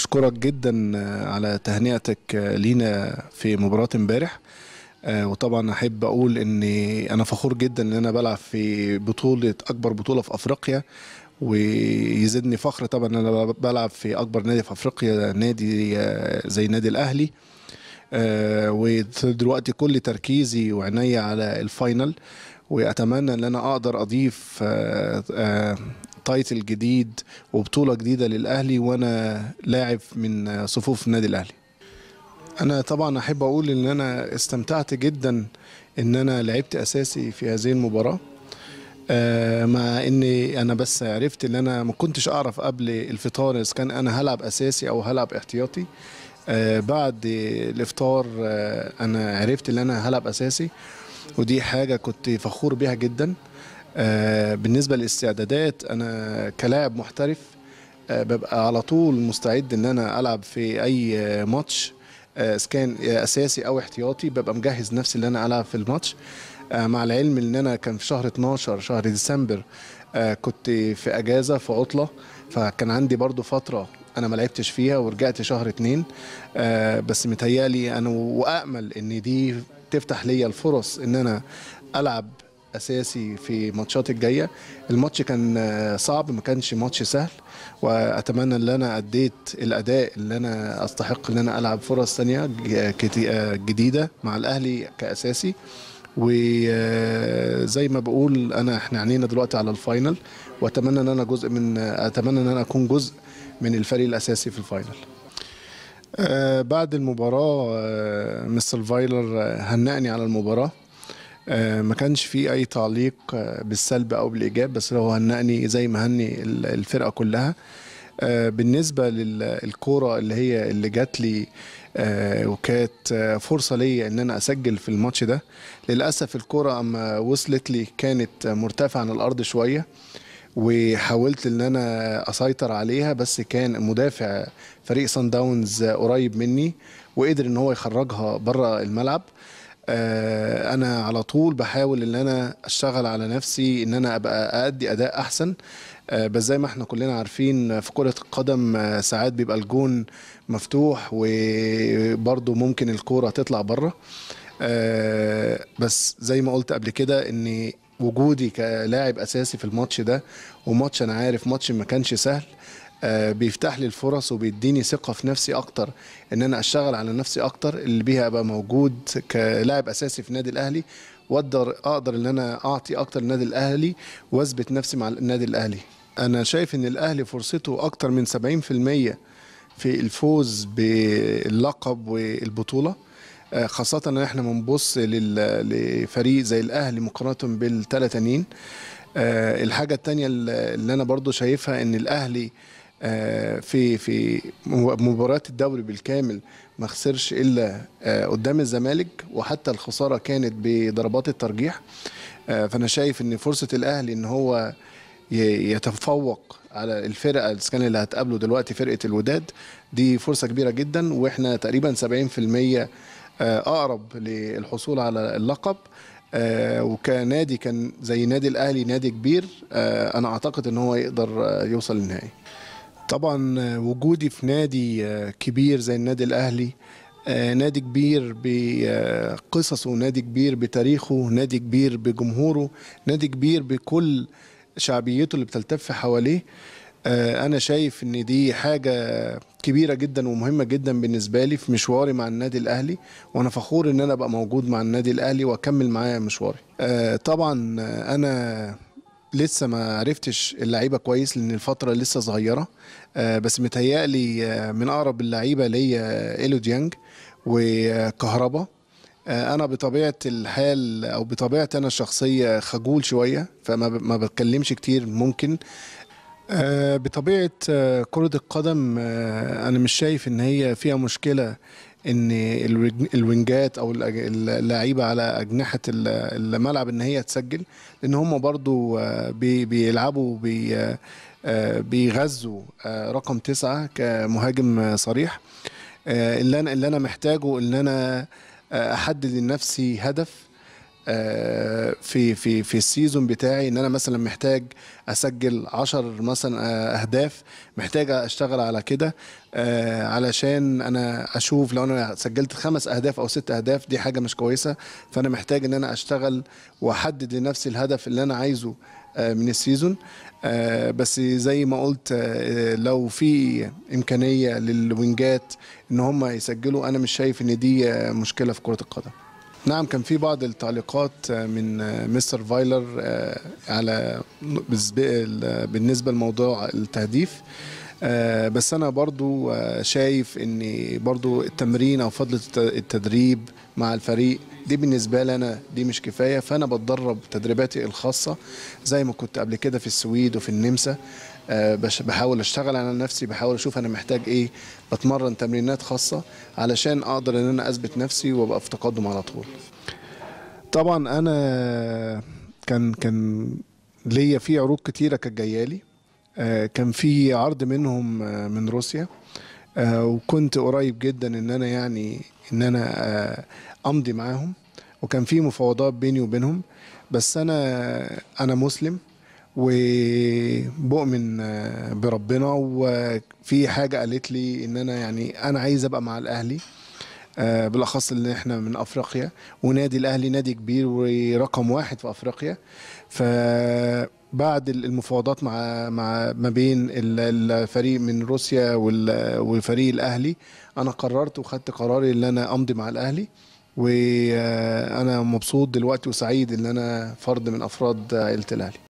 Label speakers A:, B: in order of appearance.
A: اشكرك جدا على تهنئتك لينا في مباراه امبارح آه، وطبعا احب اقول ان انا فخور جدا ان انا بلعب في بطوله اكبر بطوله في افريقيا ويزيدني فخر طبعا ان انا بلعب في اكبر نادي في افريقيا نادي آه، زي النادي الاهلي آه، ودلوقتي كل تركيزي وعينيا على الفاينل واتمنى ان انا اقدر اضيف تايتل جديد وبطوله جديده للاهلي وانا لاعب من صفوف النادي الاهلي انا طبعا احب اقول ان انا استمتعت جدا ان انا لعبت اساسي في هذه المباراه آه، مع اني انا بس عرفت ان انا ما كنتش اعرف قبل الفطار اذا كان انا هلعب اساسي او هلعب احتياطي آه، بعد الافطار آه، انا عرفت ان انا هلعب اساسي ودي حاجه كنت فخور بيها جدا آه، بالنسبه للاستعدادات انا كلاعب محترف آه، ببقى على طول مستعد ان انا العب في اي ماتش آه، كان اساسي او احتياطي ببقى مجهز نفسي ان انا العب في الماتش مع العلم ان انا كان في شهر 12 شهر ديسمبر كنت في اجازه في عطله فكان عندي برضو فتره انا ما لعبتش فيها ورجعت شهر 2 بس متهيالي انا وامل ان دي تفتح ليا الفرص ان انا العب اساسي في ماتشات الجايه الماتش كان آه، صعب ما كانش ماتش سهل واتمنى ان انا اديت الاداء اللي انا استحق ان انا العب فرص ثانيه آه، آه، جديده مع الاهلي كاساسي وزي ما بقول انا احنا عينينا دلوقتي على الفاينل واتمنى ان انا جزء من اتمنى ان انا اكون جزء من الفريق الاساسي في الفاينل بعد المباراة مستر فايلر هنأني على المباراة آه، ما كانش في اي تعليق آه، بالسلب او بالايجاب بس هو هنأني زي ما هني الفرقه كلها آه، بالنسبه للكوره اللي هي اللي جات لي وكانت فرصه ليا ان انا اسجل في الماتش ده للاسف الكوره اما وصلت لي كانت مرتفعه عن الارض شويه وحاولت ان انا اسيطر عليها بس كان مدافع فريق سان داونز قريب مني وقدر ان هو يخرجها بره الملعب آه، انا على طول بحاول ان انا اشتغل على نفسي ان انا ابقى ادي اداء احسن آه، بس زي ما احنا كلنا عارفين في كرة القدم آه، ساعات بيبقى الجون مفتوح وبرده ممكن الكورة تطلع بره بس زي ما قلت قبل كده ان وجودي كلاعب اساسي في الماتش ده وماتش انا عارف ماتش ما كانش سهل آه، بيفتح لي الفرص وبيديني ثقه في نفسي اكتر ان انا اشتغل على نفسي اكتر اللي بيها ابقى موجود كلاعب اساسي في النادي الاهلي واقدر اقدر ان انا اعطي اكتر للنادي الاهلي واثبت نفسي مع النادي الاهلي انا شايف ان الاهلي فرصته اكتر من 70% في الفوز باللقب والبطوله آه، خاصة ان احنا بنبص لفريق زي الاهلي مقارنة بالثلاثة تانيين آه، الحاجة التانية اللي انا برضو شايفها ان الاهلي آه، في في مباريات الدوري بالكامل ما خسرش الا آه، قدام الزمالك وحتى الخساره كانت بضربات الترجيح آه، فانا شايف ان فرصه الاهلي ان هو يتفوق على الفرقه الاسكان اللي هتقابله دلوقتي فرقه الوداد دي فرصه كبيره جدا واحنا تقريبا 70% اقرب للحصول على اللقب آه وكنادي كان زي نادي الاهلي نادي كبير آه انا اعتقد ان هو يقدر آه يوصل للنهائي طبعا آه، وجودي في نادي آه، كبير زي النادي الاهلي آه، نادي كبير بقصصه نادي كبير بتاريخه نادي كبير بجمهوره نادي كبير بكل شعبيته اللي بتلتف حواليه انا شايف ان دي حاجه كبيره جدا ومهمه جدا بالنسبه لي في مشواري مع النادي الاهلي وانا فخور ان انا ابقى موجود مع النادي الاهلي واكمل معايا مشواري طبعا انا لسه ما عرفتش اللعيبه كويس لان الفتره لسه صغيره آه، بس متهيألي آه، من اقرب اللعيبه ليا ايلو ديانج وكهربا آه، انا بطبيعه الحال او بطبيعه انا الشخصيه خجول شويه فما بتكلمش كتير ممكن بطبيعه كره القدم انا مش شايف ان هي فيها مشكله ان الوينجات او اللعيبه على اجنحه الملعب ان هي تسجل لان هم برضو آه، بيلعبوا آه، بيغذوا آه، رقم تسعة كمهاجم صريح اللي انا اللي انا محتاجه ان انا احدد لنفسي هدف آه، في في في السيزون بتاعي ان انا مثلا محتاج اسجل 10 مثلا آه، اهداف محتاج اشتغل على كده آه، علشان انا اشوف لو انا سجلت خمس اهداف او ست اهداف دي حاجه مش كويسه فانا محتاج ان انا اشتغل واحدد لنفسي الهدف اللي انا عايزه من السيزون بس زي ما قلت لو في امكانيه للوينجات ان هم يسجلوا انا مش شايف ان دي مشكله في كره القدم نعم كان في بعض التعليقات من مستر فايلر آه، على بالنسبه لموضوع التهديف آه، بس انا برضو آه، شايف ان برضو التمرين او فضل التدريب مع الفريق دي بالنسبه لي انا دي مش كفايه فانا بتدرب تدريباتي الخاصه زي ما كنت قبل كده في السويد وفي النمسا آه، بحاول اشتغل على نفسي بحاول اشوف انا محتاج ايه بتمرن تمرينات خاصه علشان اقدر ان انا اثبت نفسي وابقى في تقدم على طول طبعا انا كان كان ليا في عروض كتيره كانت جايالي آه، كان في عرض منهم آه، من روسيا آه، وكنت قريب جدا ان انا يعني ان انا آه، امضي معاهم وكان في مفاوضات بيني وبينهم بس انا انا مسلم وبؤمن آه، بربنا وفي حاجه قالت لي ان انا يعني انا عايز ابقى مع الاهلي بالاخص ان احنا من افريقيا ونادي الاهلي نادي كبير ورقم واحد في افريقيا ف بعد المفاوضات مع مع ما بين الفريق من روسيا والفريق الاهلي انا قررت وخدت قراري ان انا امضي مع الاهلي وانا آه، مبسوط دلوقتي وسعيد ان انا فرد من افراد عائله الاهلي